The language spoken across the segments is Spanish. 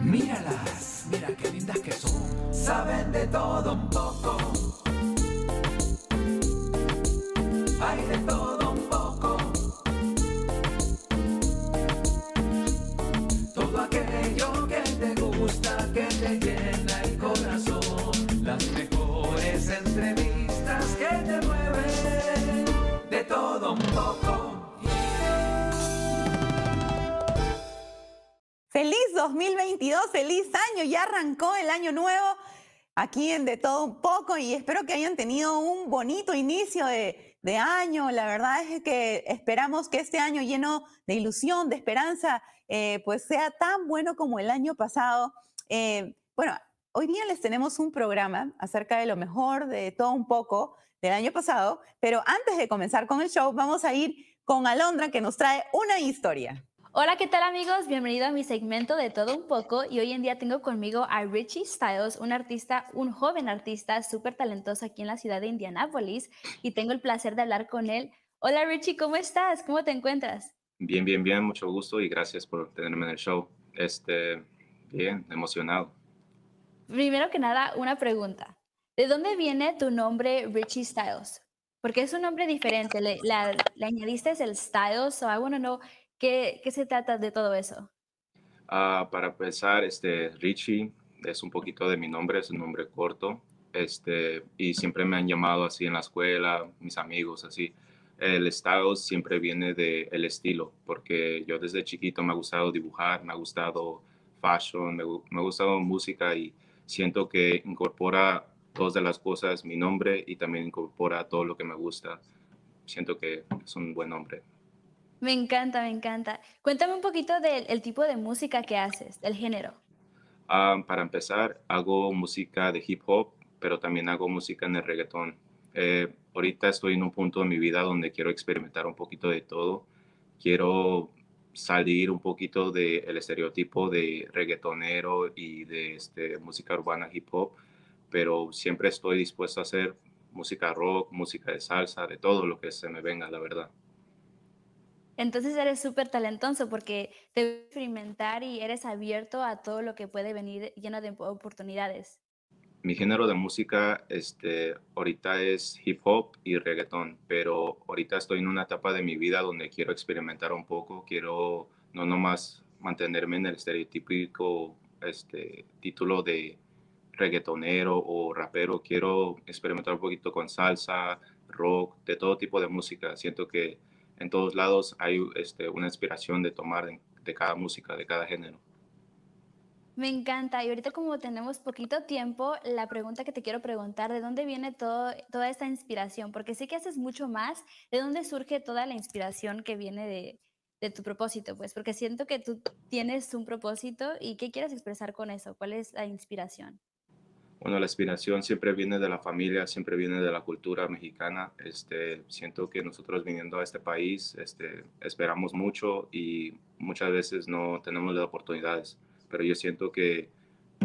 Míralas, mira qué lindas que son. Saben de todo un poco. Hay de todo un poco. Todo aquello que te gusta, que te llena el corazón. Las mejores entrevistas que te mueven. De todo un poco. 2022. Feliz año, ya arrancó el año nuevo aquí en De Todo Un poco y espero que hayan tenido un bonito inicio de, de año. La verdad es que esperamos que este año lleno de ilusión, de esperanza, eh, pues sea tan bueno como el año pasado. Eh, bueno, hoy día les tenemos un programa acerca de lo mejor de Todo Un poco del año pasado, pero antes de comenzar con el show, vamos a ir con Alondra que nos trae una historia. Hola, ¿qué tal amigos? Bienvenido a mi segmento de todo un poco y hoy en día tengo conmigo a Richie Styles, un artista, un joven artista súper talentoso aquí en la ciudad de Indianápolis y tengo el placer de hablar con él. Hola Richie, ¿cómo estás? ¿Cómo te encuentras? Bien, bien, bien, mucho gusto y gracias por tenerme en el show. Este, bien, emocionado. Primero que nada, una pregunta. ¿De dónde viene tu nombre Richie Styles? Porque es un nombre diferente, le, la, añadiste el Styles, so I ah, want to know ¿Qué, se trata de todo eso? Ah, para empezar, este, Richie es un poquito de mi nombre, es un nombre corto. Este, y siempre me han llamado así en la escuela, mis amigos, así. El estado siempre viene del el estilo, porque yo desde chiquito me ha gustado dibujar, me ha gustado fashion, me, me ha gustado música y siento que incorpora todas de las cosas, mi nombre y también incorpora todo lo que me gusta. Siento que es un buen nombre. Me encanta, me encanta. Cuéntame un poquito del tipo de música que haces, el género. Ah, para empezar, hago música de hip hop, pero también hago música en el reggaetón. Eh, ahorita estoy en un punto de mi vida donde quiero experimentar un poquito de todo. Quiero salir un poquito del estereotipo de reggaetonero y de este, música urbana hip hop, pero siempre estoy dispuesto a hacer música rock, música de salsa, de todo lo que se me venga, la verdad. Entonces eres súper talentoso porque te experimentar y eres abierto a todo lo que puede venir lleno de oportunidades. Mi género de música este, ahorita es hip hop y reggaetón, pero ahorita estoy en una etapa de mi vida donde quiero experimentar un poco, quiero no nomás mantenerme en el estereotípico este, título de reggaetonero o rapero, quiero experimentar un poquito con salsa, rock, de todo tipo de música. Siento que en todos lados hay este, una inspiración de tomar de, cada música, de cada género. Me encanta. Y ahorita como tenemos poquito tiempo, la pregunta que te quiero preguntar, ¿de dónde viene toda esta inspiración? Porque sé que haces mucho más. ¿De dónde surge toda la inspiración que viene de, de tu propósito? Pues porque siento que tú tienes un propósito y ¿qué quieres expresar con eso? ¿Cuál es la inspiración? Bueno, la inspiración siempre viene de la familia, siempre viene de la cultura mexicana. Este, siento que nosotros viniendo a este país este, esperamos mucho y muchas veces no tenemos las oportunidades. Pero yo siento que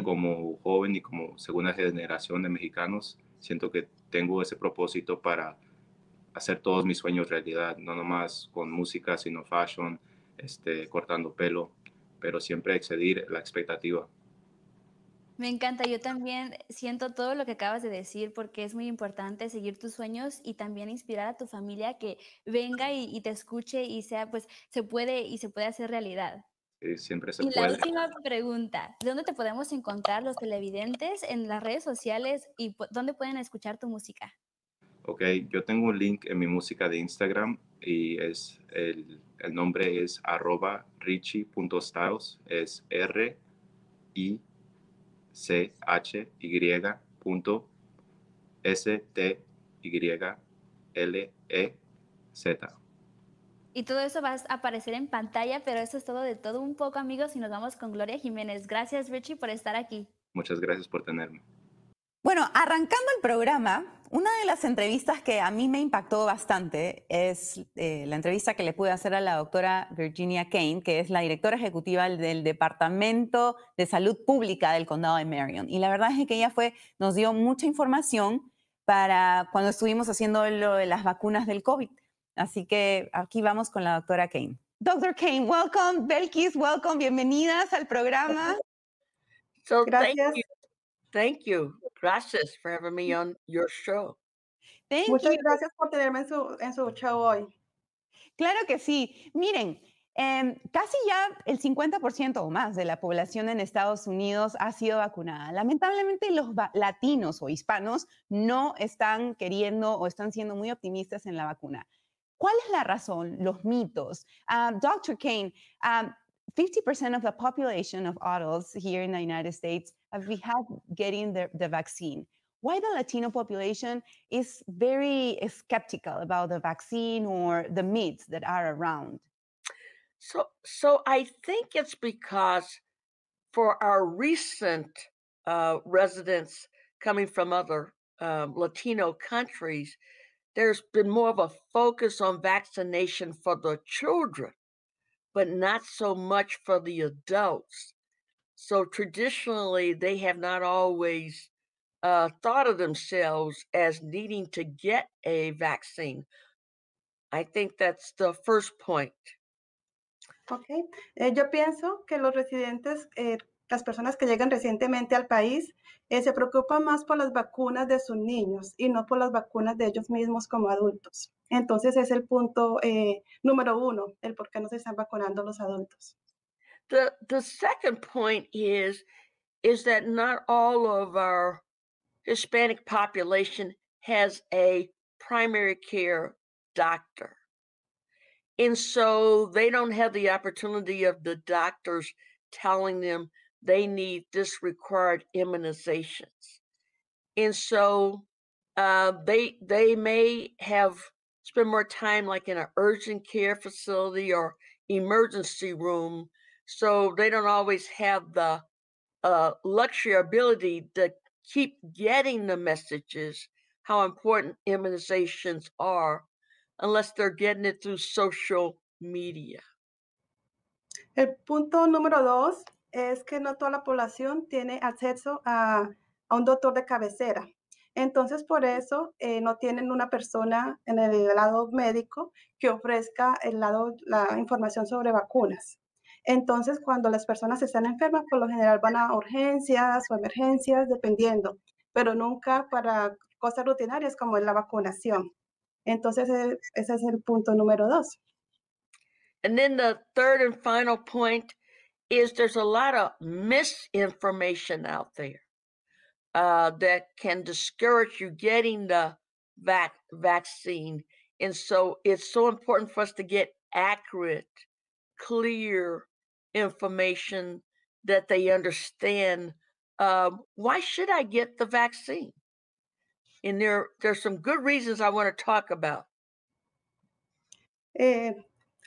como joven y como segunda generación de mexicanos, siento que tengo ese propósito para hacer todos mis sueños realidad, no nomás con música, sino fashion, este, cortando pelo, pero siempre excedir la expectativa. Me encanta, yo también siento todo lo que acabas de decir porque es muy importante seguir tus sueños y también inspirar a tu familia que venga y, te escuche y sea, pues se puede y se puede hacer realidad. siempre se y La última pregunta, ¿dónde te podemos encontrar los televidentes en las redes sociales y dónde pueden escuchar tu música? Ok, yo tengo un link en mi música de Instagram y es el, nombre es arroba richie.styles, es R-I c h y punto s t y l e z y todo eso va a aparecer en pantalla, pero eso es todo de todo un poco, amigos, y nos vamos con Gloria Jiménez. Gracias, Richie, por estar aquí. Muchas gracias por tenerme. Bueno, arrancando el programa, una de las entrevistas que a mí me impactó bastante es eh, la entrevista que le pude hacer a la doctora Virginia Kane, que es la directora ejecutiva del Departamento de Salud Pública del Condado de Marion. Y la verdad es que ella fue, nos dio mucha información para cuando estuvimos haciendo lo de las vacunas del COVID. Así que aquí vamos con la doctora Kane. Doctor Kane, welcome. Belkis, welcome. Bienvenidas al programa. Gracias. Thank you. Gracias for having me mm. on your show. Thank Muchas gracias por tenerme en su, show hoy. Claro que sí. Miren, em, casi ya el 50% o más de la población en Estados Unidos ha sido vacunada. Lamentablemente los latinos o hispanos no están queriendo o están siendo muy optimistas en la vacuna. ¿Cuál es la razón? Los mitos. Ah, Dr. Kane, um, ah, 50% of the population of adults here in the United States that uh, we have getting the, the vaccine. Why the Latino population is very skeptical about the vaccine or the myths that are around? So, so I think it's because for our recent uh, residents coming from other um, Latino countries, there's been more of a focus on vaccination for the children, but not so much for the adults. So traditionally, they have not always uh, thought of themselves as needing to get a vaccine. I think that's the first point. Okay. Eh, yo pienso que los residentes, eh, las personas que llegan recientemente al país, eh, se preocupan más por las vacunas de sus niños y no por las vacunas de ellos mismos como adultos. Entonces, es el punto número uno, el por qué no se están vacunando los adultos. the the second point is is that not all of our Hispanic population has a primary care doctor. And so they don't have the opportunity of the doctors telling them they need this required immunizations. And so uh, they they may have spend more time like in an urgent care facility or emergency room so they don't always have the uh, luxury ability to keep getting the messages how important immunizations are unless they're getting it through social media. El punto número dos es que no toda la población tiene acceso a, a un doctor de cabecera. Entonces, por eso eh, no tienen una persona en el lado médico que ofrezca el lado, la información sobre vacunas. Entonces, cuando las personas están enfermas, por lo general van a urgencias o emergencias, dependiendo, pero nunca para cosas rutinarias como es la vacunación. Entonces, e, ese es el punto número dos. And then the third and final point is there's a lot of misinformation out there uh, that can discourage you getting the vaccine. And so it's so important for us to get accurate, clear information that they understand um, why should I get the vaccine? And there, there's some good reasons I want to talk about. Eh,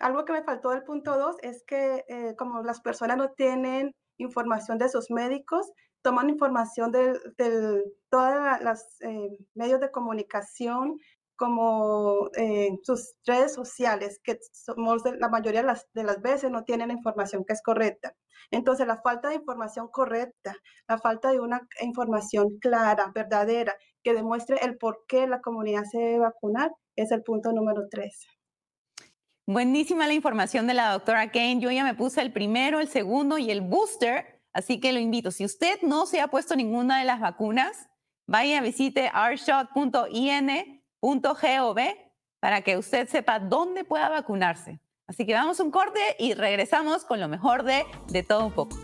algo que me faltó del punto dos es que eh, como las personas no tienen información de sus médicos, toman información de, de todos los eh, medios de comunicación como en eh, sus redes sociales, que somos la mayoría de las, de las veces no tienen información que es correcta. Entonces, la falta de información correcta, la falta de una información clara, verdadera, que demuestre el por qué la comunidad se debe vacunar, es el punto número tres. Buenísima la información de la doctora Kane. Yo ya me puse el primero, el segundo y el booster, así que lo invito. Si usted no se ha puesto ninguna de las vacunas, vaya, visite rshot.in .gov para que usted sepa dónde pueda vacunarse. Así que vamos un corte y regresamos con lo mejor de De Todo Un Poco.